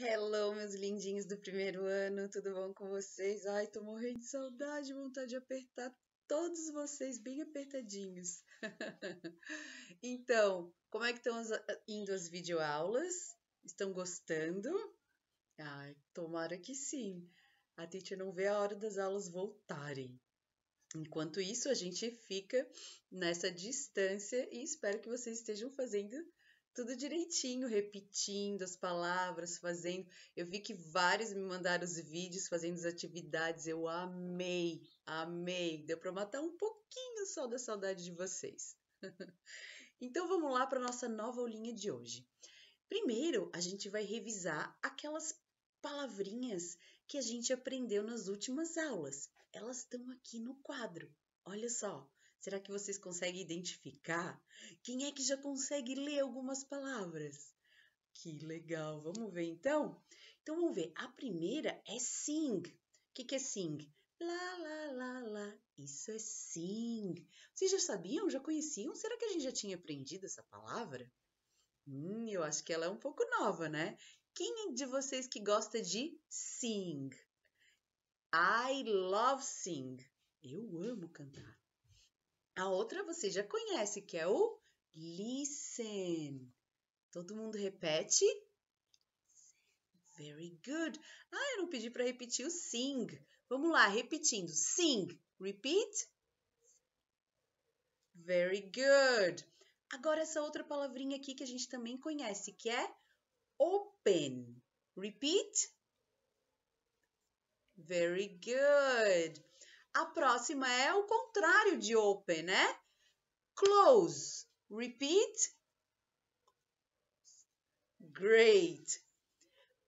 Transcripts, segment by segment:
Hello, meus lindinhos do primeiro ano, tudo bom com vocês? Ai, tô morrendo de saudade, vontade de apertar todos vocês bem apertadinhos. então, como é que estão ah, indo as videoaulas? Estão gostando? Ai, tomara que sim. A Titi não vê a hora das aulas voltarem. Enquanto isso, a gente fica nessa distância e espero que vocês estejam fazendo tudo direitinho, repetindo as palavras, fazendo. Eu vi que vários me mandaram os vídeos fazendo as atividades. Eu amei, amei. Deu para matar um pouquinho só da saudade de vocês. então vamos lá para nossa nova aulinha de hoje. Primeiro, a gente vai revisar aquelas palavrinhas que a gente aprendeu nas últimas aulas. Elas estão aqui no quadro. Olha só. Será que vocês conseguem identificar? Quem é que já consegue ler algumas palavras? Que legal! Vamos ver então? Então vamos ver. A primeira é sing. O que, que é sing? Lá, lá, lá, lá. Isso é sing. Vocês já sabiam? Já conheciam? Será que a gente já tinha aprendido essa palavra? Hum, eu acho que ela é um pouco nova, né? Quem de vocês que gosta de sing? I love sing. Eu amo cantar. A outra você já conhece, que é o listen. Todo mundo repete? Very good. Ah, eu não pedi para repetir o sing. Vamos lá, repetindo. Sing. Repeat. Very good. Agora essa outra palavrinha aqui que a gente também conhece, que é open. Repeat. Very good. A próxima é o contrário de open, né? Close. Repeat. Great.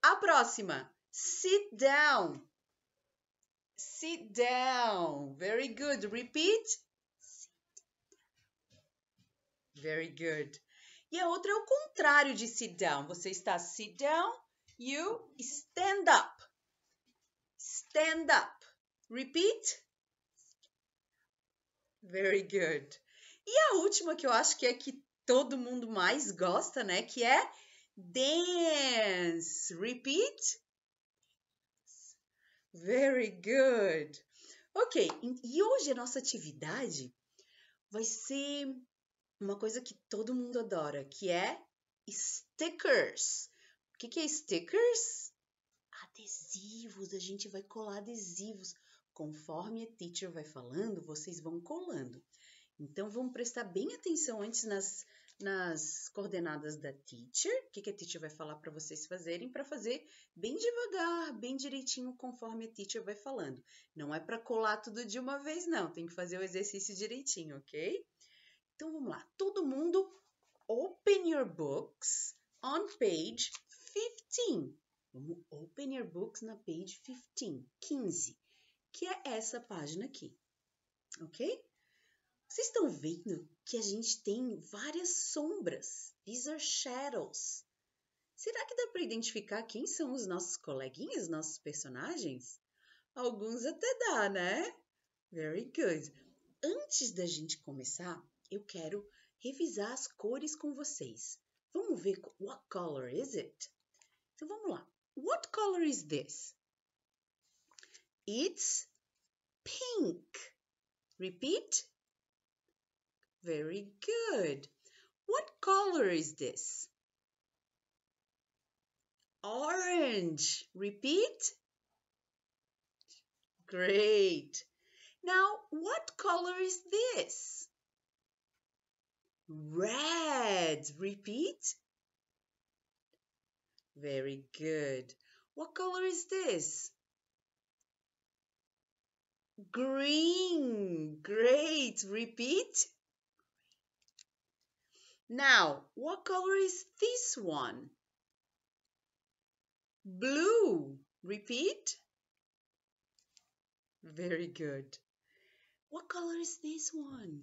A próxima, sit down. Sit down. Very good. Repeat. Very good. E a outra é o contrário de sit down. Você está sit down, you stand up. Stand up. Repeat. Very good. E a última que eu acho que é que todo mundo mais gosta, né? Que é dance. Repeat. Very good. Ok, e hoje a nossa atividade vai ser uma coisa que todo mundo adora, que é stickers. O que, que é stickers? Adesivos, a gente vai colar adesivos. Conforme a teacher vai falando, vocês vão colando. Então, vamos prestar bem atenção antes nas, nas coordenadas da teacher, o que, que a teacher vai falar para vocês fazerem, para fazer bem devagar, bem direitinho, conforme a teacher vai falando. Não é para colar tudo de uma vez, não, tem que fazer o exercício direitinho, ok? Então vamos lá, todo mundo, open your books on page 15. Vamos, open your books na page 15, 15 que é essa página aqui, ok? Vocês estão vendo que a gente tem várias sombras. These are shadows. Será que dá para identificar quem são os nossos coleguinhas, nossos personagens? Alguns até dá, né? Very good. Antes da gente começar, eu quero revisar as cores com vocês. Vamos ver what color is it? Então vamos lá. What color is this? It's pink. Repeat. Very good. What color is this? Orange. Repeat. Great. Now, what color is this? Red. Repeat. Very good. What color is this? green. Great. Repeat. Now, what color is this one? Blue. Repeat. Very good. What color is this one?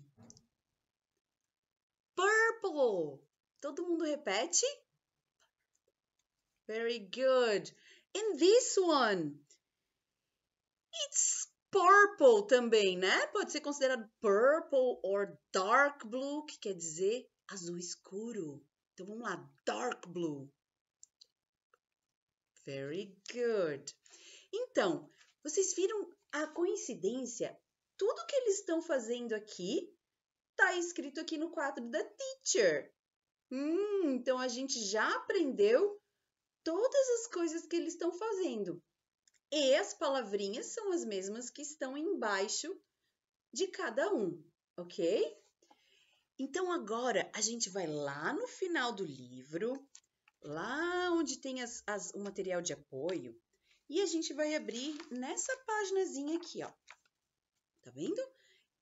Purple. Todo mundo repete? Very good. In this one? It's Purple também, né? Pode ser considerado purple or dark blue, que quer dizer azul escuro. Então vamos lá, dark blue. Very good. Então, vocês viram a coincidência? Tudo que eles estão fazendo aqui está escrito aqui no quadro da teacher. Hum, então a gente já aprendeu todas as coisas que eles estão fazendo e as palavrinhas são as mesmas que estão embaixo de cada um, ok? Então agora a gente vai lá no final do livro, lá onde tem as, as, o material de apoio, e a gente vai abrir nessa páginazinha aqui, ó. Tá vendo?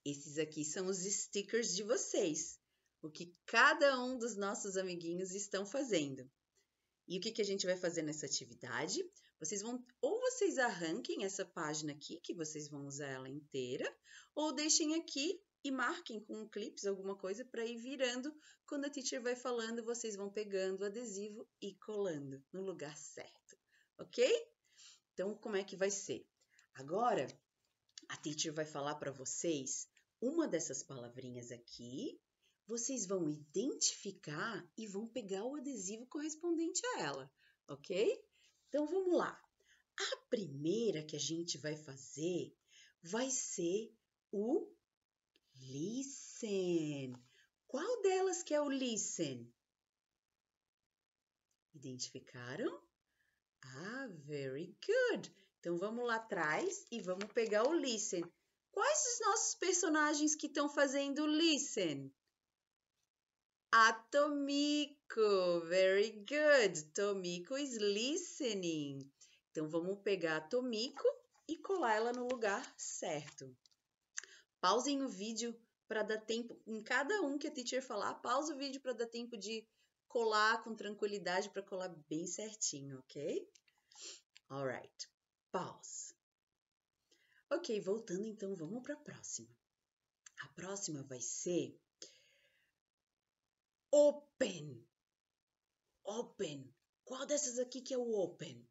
Esses aqui são os stickers de vocês, o que cada um dos nossos amiguinhos estão fazendo. E o que, que a gente vai fazer nessa atividade? Vocês vão ou vocês arranquem essa página aqui que vocês vão usar ela inteira, ou deixem aqui e marquem com um clips alguma coisa para ir virando quando a teacher vai falando, vocês vão pegando o adesivo e colando no lugar certo, ok? Então, como é que vai ser? Agora, a teacher vai falar para vocês uma dessas palavrinhas aqui, vocês vão identificar e vão pegar o adesivo correspondente a ela, ok? Então vamos lá. A primeira que a gente vai fazer vai ser o listen. Qual delas que é o listen? Identificaram? Ah, very good. Então vamos lá atrás e vamos pegar o listen. Quais os nossos personagens que estão fazendo listen? a Tomiko. Very good. Tomiko is listening. Então vamos pegar a Tomiko e colar ela no lugar certo. Pausem o vídeo para dar tempo em cada um que a teacher falar, pausa o vídeo para dar tempo de colar com tranquilidade para colar bem certinho, OK? All right. Pause. OK, voltando então, vamos para a próxima. A próxima vai ser open. Open. Qual dessas aqui que é o open?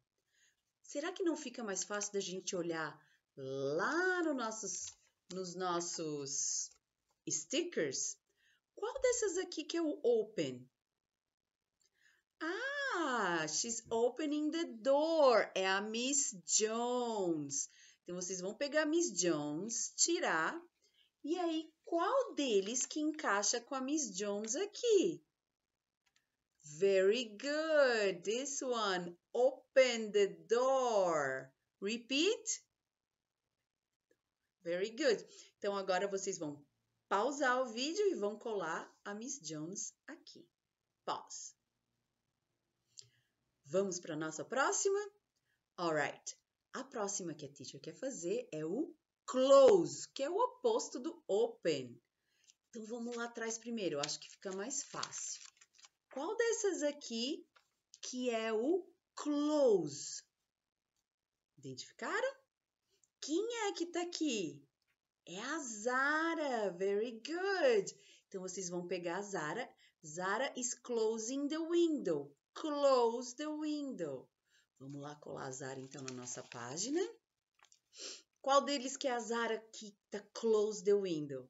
Será que não fica mais fácil da gente olhar lá no nossos, nos nossos stickers? Qual dessas aqui que é o open? Ah, she's opening the door. É a Miss Jones. Então vocês vão pegar a Miss Jones, tirar e aí, qual deles que encaixa com a Miss Jones aqui? Very good. This one. Open the door. Repeat. Very good. Então agora vocês vão pausar o vídeo e vão colar a Miss Jones aqui. Pause. Vamos para a nossa próxima? All right. A próxima que a teacher quer fazer é o close, que é o oposto do open. Então, vamos lá atrás primeiro, eu acho que fica mais fácil. Qual dessas aqui que é o close? Identificaram? Quem é que tá aqui? É a Zara. Very good. Então, vocês vão pegar a Zara. Zara is closing the window. Close the window. Vamos lá colar a Zara, então, na nossa página. Qual deles que é a Zara que está Close the Window?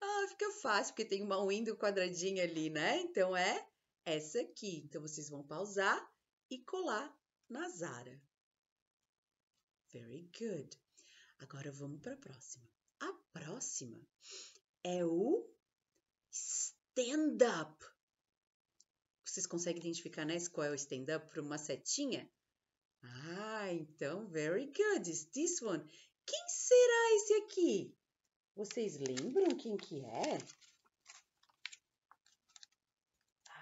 Ah, fica fácil, porque tem uma window quadradinha ali, né? Então é essa aqui. Então vocês vão pausar e colar na Zara. Very good. Agora vamos para a próxima. A próxima é o stand-up. Vocês conseguem identificar né, qual é o stand-up por uma setinha? Ah, então, very good. It's this one será esse aqui? Vocês lembram quem que é?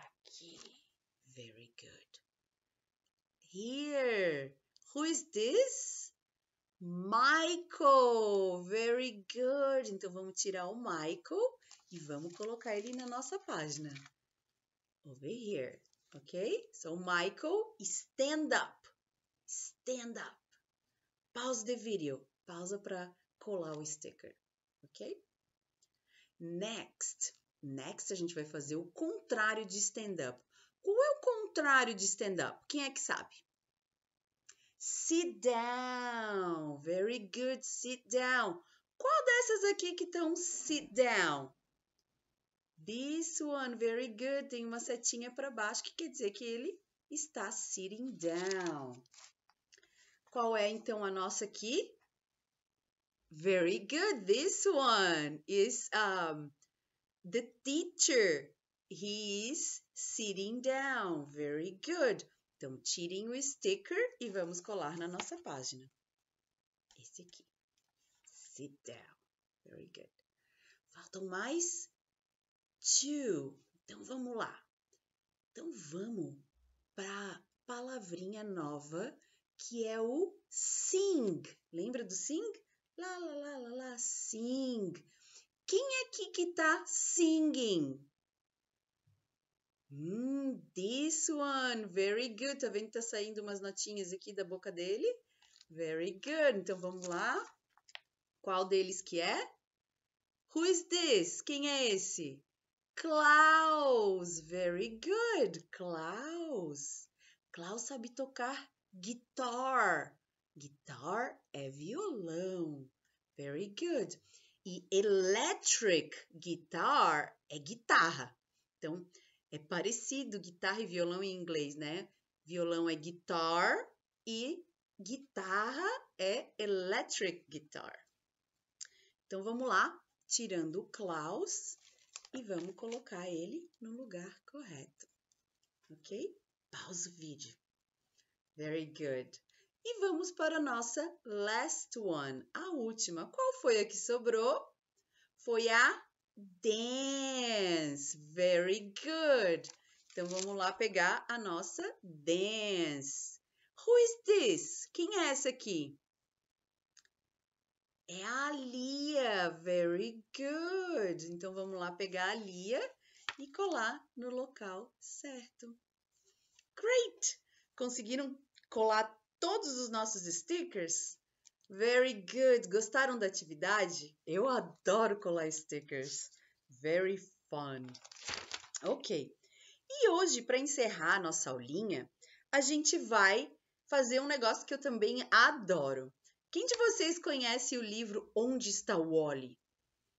Aqui. Very good. Here. Who is this? Michael. Very good. Então, vamos tirar o Michael e vamos colocar ele na nossa página. Over here. Ok? So, Michael, stand up. Stand up. Pause the video pausa para colar o sticker, ok? Next. Next, a gente vai fazer o contrário de stand-up. Qual é o contrário de stand-up? Quem é que sabe? Sit down. Very good. Sit down. Qual dessas aqui que estão sit down? This one. Very good. Tem uma setinha para baixo que quer dizer que ele está sitting down. Qual é então a nossa aqui? Very good. This one is um, the teacher. He is sitting down. Very good. Então, tirem o sticker e vamos colar na nossa página. Esse aqui. Sit down. Very good. Faltam mais two. Então, vamos lá. Então, vamos para a palavrinha nova que é o sing. Lembra do sing? Lá, lá, lá, lá, lá, sing. Quem é aqui que tá singing? Hum, this one, very good. Tá vendo que tá saindo umas notinhas aqui da boca dele? Very good. Então vamos lá. Qual deles que é? Who is this? Quem é esse? Klaus. Very good. Klaus. Klaus sabe tocar guitar. Guitar é violão. Very good. E electric guitar é guitarra. Então, é parecido guitarra e violão em inglês, né? Violão é guitar e guitarra é electric guitar. Então, vamos lá, tirando o Klaus e vamos colocar ele no lugar correto. Ok? Pausa o vídeo. Very good. E vamos para a nossa last one, a última. Qual foi a que sobrou? Foi a dance. Very good. Então vamos lá pegar a nossa dance. Who is this? Quem é essa aqui? É a Lia. Very good. Então vamos lá pegar a Lia e colar no local certo. Great! Conseguiram colar todos os nossos stickers? Very good! Gostaram da atividade? Eu adoro colar stickers. Very fun. Ok. E hoje, para encerrar a nossa aulinha, a gente vai fazer um negócio que eu também adoro. Quem de vocês conhece o livro Onde está o Wally?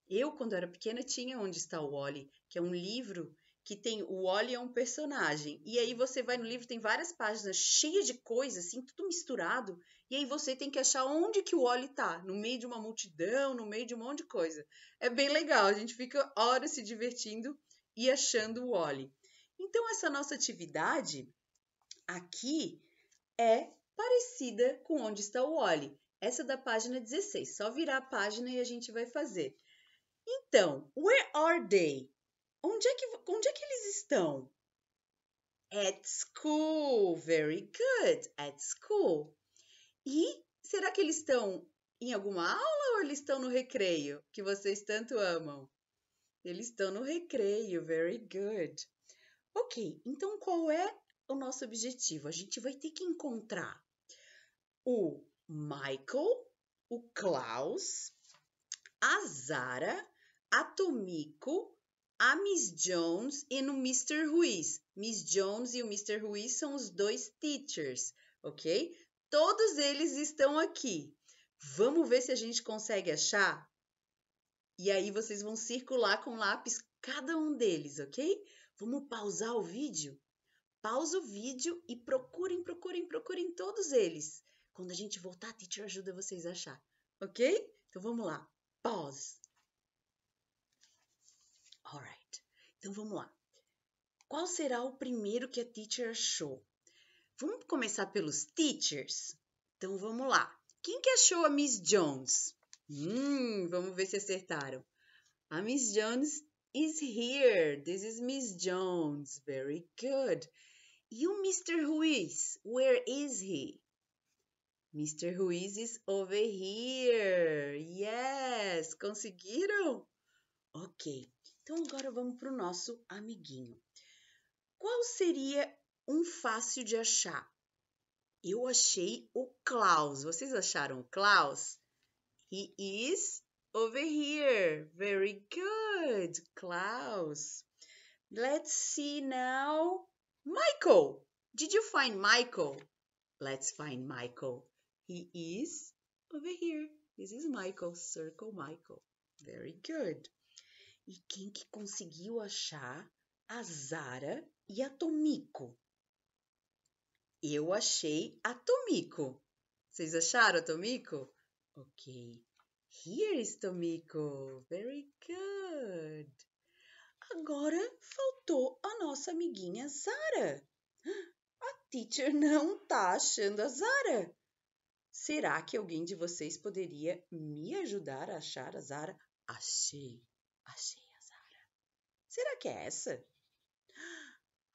Eu, quando era pequena, tinha Onde está o Wally, que é um livro que tem o Wally é um personagem. E aí você vai no livro, tem várias páginas cheias de coisas, assim, tudo misturado. E aí você tem que achar onde que o Wally tá, no meio de uma multidão, no meio de um monte de coisa. É bem legal, a gente fica horas se divertindo e achando o Wally. Então essa nossa atividade aqui é parecida com onde está o Wally. Essa é da página 16. Só virar a página e a gente vai fazer. Então, where are they? Onde é que, onde é que eles estão? At school. Very good. At school. E será que eles estão em alguma aula ou eles estão no recreio que vocês tanto amam? Eles estão no recreio. Very good. Ok, então qual é o nosso objetivo? A gente vai ter que encontrar o Michael, o Klaus, a Zara, a Tomiko a Miss Jones e no Mr. Ruiz. Miss Jones e o Mr. Ruiz são os dois teachers, ok? Todos eles estão aqui. Vamos ver se a gente consegue achar? E aí vocês vão circular com lápis cada um deles, ok? Vamos pausar o vídeo? Pausa o vídeo e procurem, procurem, procurem todos eles. Quando a gente voltar, a teacher ajuda vocês a achar, ok? Então vamos lá. Pause. Alright. Então vamos lá. Qual será o primeiro que a teacher achou? Vamos começar pelos teachers? Então vamos lá. Quem que achou a Miss Jones? Hum, vamos ver se acertaram. A Miss Jones is here. This is Miss Jones. Very good. E o Mr. Ruiz? Where is he? Mr. Ruiz is over here. Yes, conseguiram? Ok. Então agora vamos para o nosso amiguinho. Qual seria um fácil de achar? Eu achei o Klaus. Vocês acharam o Klaus? He is over here. Very good, Klaus. Let's see now. Michael. Did you find Michael? Let's find Michael. He is over here. This is Michael. Circle Michael. Very good. E quem que conseguiu achar a Zara e a Tomiko? Eu achei a Tomiko. Vocês acharam a Tomiko? Ok. Here is Tomiko. Very good. Agora faltou a nossa amiguinha Zara. A teacher não tá achando a Zara. Será que alguém de vocês poderia me ajudar a achar a Zara? Achei. Achei a Zara. Será que é essa?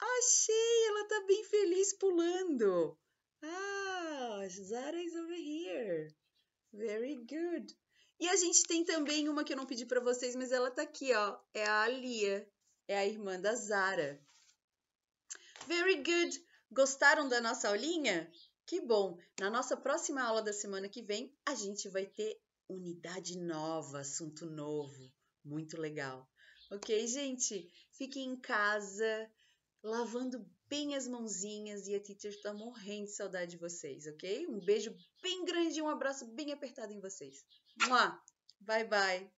Achei! Ela tá bem feliz pulando. Ah, Zara is over here. Very good. E a gente tem também uma que eu não pedi para vocês, mas ela tá aqui, ó. É a Alia. É a irmã da Zara. Very good. Gostaram da nossa aulinha? Que bom! Na nossa próxima aula da semana que vem, a gente vai ter unidade nova, assunto novo. Muito legal. Ok, gente? Fiquem em casa, lavando bem as mãozinhas e a teacher está morrendo de saudade de vocês, ok? Um beijo bem grande e um abraço bem apertado em vocês. Mua! Bye, bye!